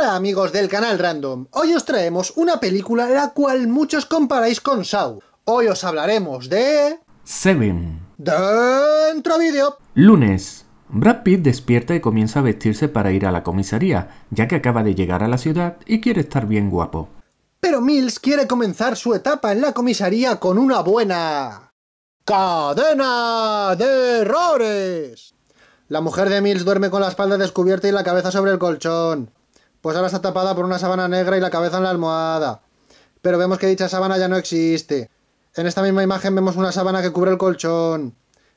Hola amigos del canal Random, hoy os traemos una película la cual muchos comparáis con Saw. Hoy os hablaremos de... Seven. Dentro vídeo. Lunes. Brad Pitt despierta y comienza a vestirse para ir a la comisaría, ya que acaba de llegar a la ciudad y quiere estar bien guapo. Pero Mills quiere comenzar su etapa en la comisaría con una buena... ¡Cadena de errores! La mujer de Mills duerme con la espalda descubierta y la cabeza sobre el colchón pues ahora está tapada por una sábana negra y la cabeza en la almohada. Pero vemos que dicha sábana ya no existe. En esta misma imagen vemos una sábana que cubre el colchón.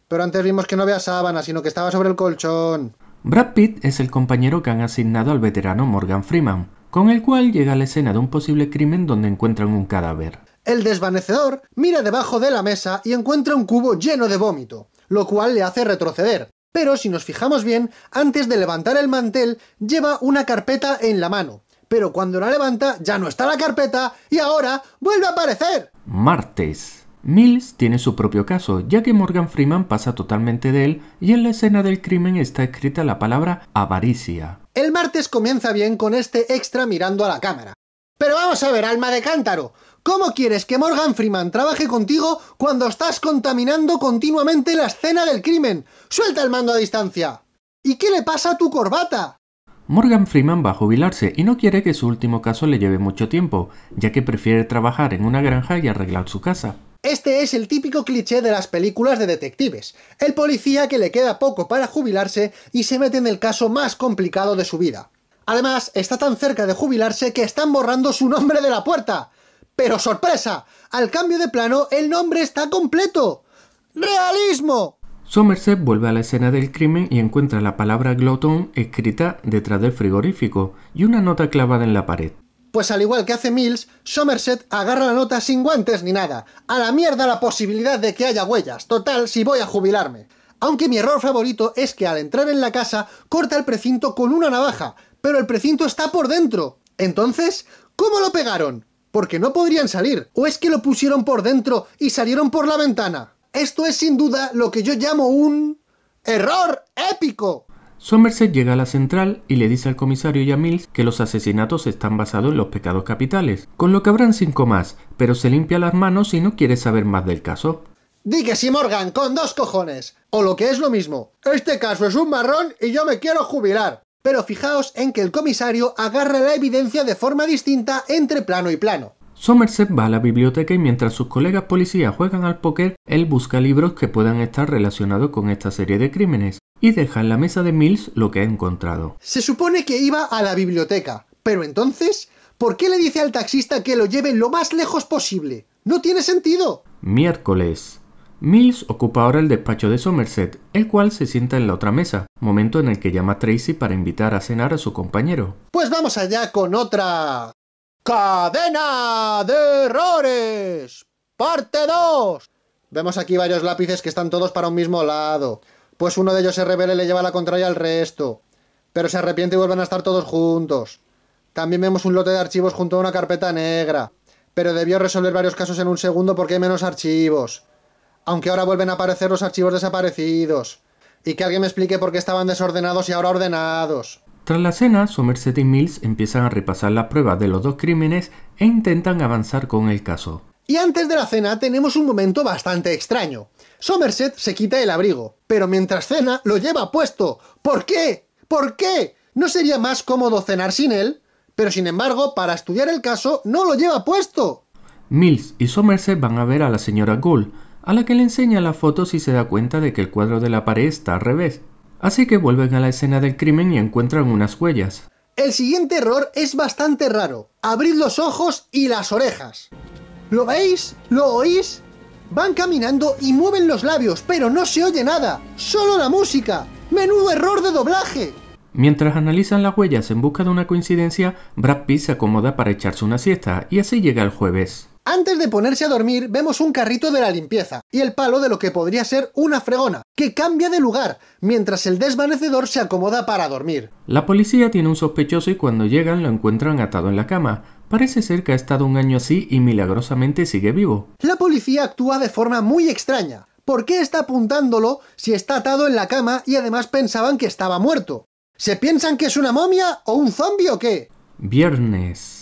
Pero antes vimos que no había sábana, sino que estaba sobre el colchón. Brad Pitt es el compañero que han asignado al veterano Morgan Freeman, con el cual llega a la escena de un posible crimen donde encuentran un cadáver. El desvanecedor mira debajo de la mesa y encuentra un cubo lleno de vómito, lo cual le hace retroceder. Pero si nos fijamos bien, antes de levantar el mantel lleva una carpeta en la mano. Pero cuando la levanta ya no está la carpeta y ahora vuelve a aparecer. Martes. Mills tiene su propio caso, ya que Morgan Freeman pasa totalmente de él y en la escena del crimen está escrita la palabra avaricia. El martes comienza bien con este extra mirando a la cámara. Pero vamos a ver, alma de cántaro. ¿Cómo quieres que Morgan Freeman trabaje contigo cuando estás contaminando continuamente la escena del crimen? ¡Suelta el mando a distancia! ¿Y qué le pasa a tu corbata? Morgan Freeman va a jubilarse y no quiere que su último caso le lleve mucho tiempo, ya que prefiere trabajar en una granja y arreglar su casa. Este es el típico cliché de las películas de detectives, el policía que le queda poco para jubilarse y se mete en el caso más complicado de su vida. Además, está tan cerca de jubilarse que están borrando su nombre de la puerta. Pero sorpresa, al cambio de plano el nombre está completo. ¡Realismo! Somerset vuelve a la escena del crimen y encuentra la palabra glotón escrita detrás del frigorífico y una nota clavada en la pared. Pues al igual que hace Mills, Somerset agarra la nota sin guantes ni nada. A la mierda la posibilidad de que haya huellas. Total, si voy a jubilarme. Aunque mi error favorito es que al entrar en la casa corta el precinto con una navaja, pero el precinto está por dentro. Entonces, ¿cómo lo pegaron? porque no podrían salir. ¿O es que lo pusieron por dentro y salieron por la ventana? Esto es sin duda lo que yo llamo un... ¡Error épico! Somerset llega a la central y le dice al comisario y a Mills que los asesinatos están basados en los pecados capitales, con lo que habrán cinco más, pero se limpia las manos y no quiere saber más del caso. Di que Morgan, con dos cojones. O lo que es lo mismo, este caso es un marrón y yo me quiero jubilar. Pero fijaos en que el comisario agarra la evidencia de forma distinta entre plano y plano. Somerset va a la biblioteca y mientras sus colegas policías juegan al póker, él busca libros que puedan estar relacionados con esta serie de crímenes y deja en la mesa de Mills lo que ha encontrado. Se supone que iba a la biblioteca, pero entonces, ¿por qué le dice al taxista que lo lleve lo más lejos posible? No tiene sentido. Miércoles. Mills ocupa ahora el despacho de Somerset, el cual se sienta en la otra mesa, momento en el que llama a Tracy para invitar a cenar a su compañero. Pues vamos allá con otra... Cadena de errores. Parte 2. Vemos aquí varios lápices que están todos para un mismo lado. Pues uno de ellos se revele y le lleva la contraria al resto. Pero se arrepiente y vuelven a estar todos juntos. También vemos un lote de archivos junto a una carpeta negra. Pero debió resolver varios casos en un segundo porque hay menos archivos. Aunque ahora vuelven a aparecer los archivos desaparecidos. Y que alguien me explique por qué estaban desordenados y ahora ordenados. Tras la cena, Somerset y Mills empiezan a repasar las pruebas de los dos crímenes e intentan avanzar con el caso. Y antes de la cena tenemos un momento bastante extraño. Somerset se quita el abrigo, pero mientras cena lo lleva puesto. ¿Por qué? ¿Por qué? ¿No sería más cómodo cenar sin él? Pero sin embargo, para estudiar el caso, no lo lleva puesto. Mills y Somerset van a ver a la señora Gould, a la que le enseña las fotos y se da cuenta de que el cuadro de la pared está al revés. Así que vuelven a la escena del crimen y encuentran unas huellas. El siguiente error es bastante raro. Abrid los ojos y las orejas. ¿Lo veis? ¿Lo oís? Van caminando y mueven los labios, pero no se oye nada. Solo la música. Menudo error de doblaje. Mientras analizan las huellas en busca de una coincidencia, Brad Pitt se acomoda para echarse una siesta y así llega el jueves. Antes de ponerse a dormir, vemos un carrito de la limpieza y el palo de lo que podría ser una fregona, que cambia de lugar mientras el desvanecedor se acomoda para dormir. La policía tiene un sospechoso y cuando llegan lo encuentran atado en la cama, Parece ser que ha estado un año así y milagrosamente sigue vivo. La policía actúa de forma muy extraña. ¿Por qué está apuntándolo si está atado en la cama y además pensaban que estaba muerto? ¿Se piensan que es una momia o un zombie o qué? Viernes.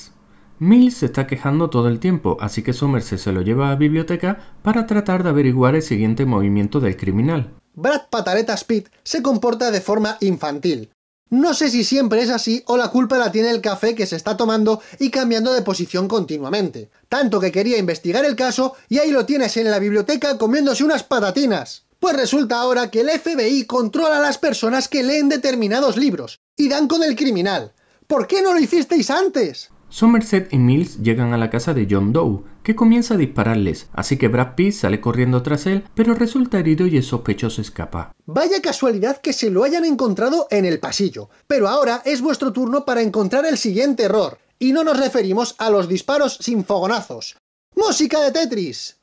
Mills se está quejando todo el tiempo, así que Somerset se lo lleva a la biblioteca para tratar de averiguar el siguiente movimiento del criminal. Brad Pataleta Speed se comporta de forma infantil. No sé si siempre es así o la culpa la tiene el café que se está tomando y cambiando de posición continuamente. Tanto que quería investigar el caso y ahí lo tienes en la biblioteca comiéndose unas patatinas. Pues resulta ahora que el FBI controla a las personas que leen determinados libros y dan con el criminal. ¿Por qué no lo hicisteis antes? Somerset y Mills llegan a la casa de John Doe, que comienza a dispararles, así que Brad Pitt sale corriendo tras él, pero resulta herido y el sospechoso escapa. Vaya casualidad que se lo hayan encontrado en el pasillo, pero ahora es vuestro turno para encontrar el siguiente error, y no nos referimos a los disparos sin fogonazos. ¡Música de Tetris!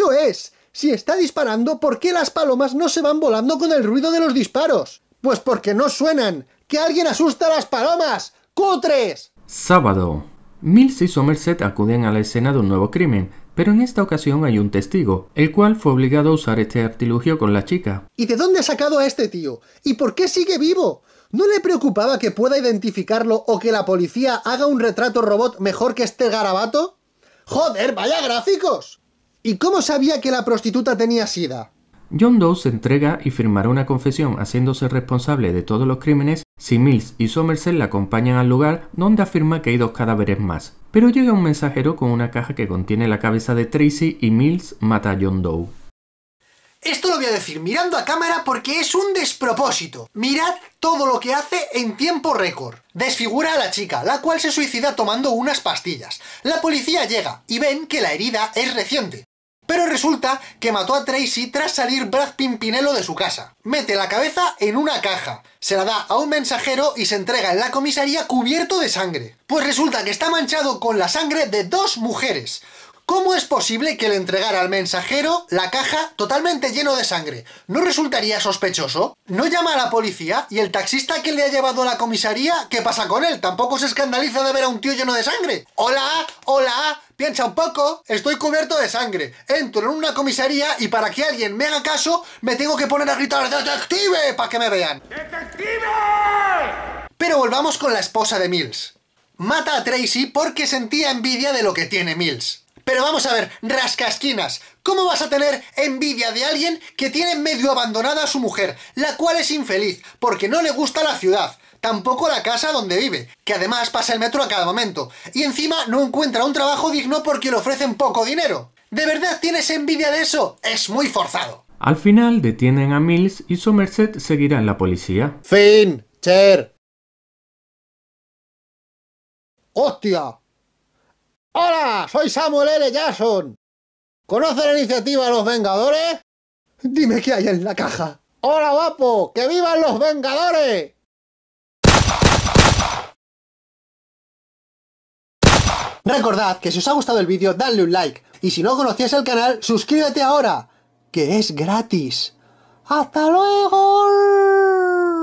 Eso es. Si está disparando, ¿por qué las palomas no se van volando con el ruido de los disparos? Pues porque no suenan. ¡Que alguien asusta a las palomas! ¡Cutres! Sábado. Mills y Somerset acuden a la escena de un nuevo crimen, pero en esta ocasión hay un testigo, el cual fue obligado a usar este artilugio con la chica. ¿Y de dónde ha sacado a este tío? ¿Y por qué sigue vivo? ¿No le preocupaba que pueda identificarlo o que la policía haga un retrato robot mejor que este garabato? ¡Joder, vaya gráficos! ¿Y cómo sabía que la prostituta tenía sida? John Doe se entrega y firmará una confesión haciéndose responsable de todos los crímenes si Mills y Somerset la acompañan al lugar donde afirma que hay dos cadáveres más. Pero llega un mensajero con una caja que contiene la cabeza de Tracy y Mills mata a John Doe. Esto lo voy a decir mirando a cámara porque es un despropósito. Mirad todo lo que hace en tiempo récord. Desfigura a la chica, la cual se suicida tomando unas pastillas. La policía llega y ven que la herida es reciente. Pero resulta que mató a Tracy tras salir Brad Pimpinelo de su casa. Mete la cabeza en una caja, se la da a un mensajero y se entrega en la comisaría cubierto de sangre. Pues resulta que está manchado con la sangre de dos mujeres. ¿Cómo es posible que le entregara al mensajero la caja totalmente lleno de sangre? ¿No resultaría sospechoso? ¿No llama a la policía? ¿Y el taxista que le ha llevado a la comisaría? ¿Qué pasa con él? ¿Tampoco se escandaliza de ver a un tío lleno de sangre? ¡Hola! ¡Hola! Piensa un poco, estoy cubierto de sangre. Entro en una comisaría y para que alguien me haga caso, me tengo que poner a gritar ¡Detective! para que me vean. ¡Detective! Pero volvamos con la esposa de Mills. Mata a Tracy porque sentía envidia de lo que tiene Mills. Pero vamos a ver, rascasquinas, ¿cómo vas a tener envidia de alguien que tiene medio abandonada a su mujer, la cual es infeliz, porque no le gusta la ciudad? tampoco la casa donde vive, que además pasa el metro a cada momento, y encima no encuentra un trabajo digno porque le ofrecen poco dinero. ¿De verdad tienes envidia de eso? Es muy forzado. Al final detienen a Mills y Somerset seguirá en la policía. Fin, Cher. ¡Hostia! Hola, soy Samuel L. Jackson. ¿Conoce la iniciativa los Vengadores? Dime qué hay en la caja. Hola, guapo, que vivan los Vengadores. Recordad que si os ha gustado el vídeo, dadle un like. Y si no conocías el canal, suscríbete ahora, que es gratis. ¡Hasta luego!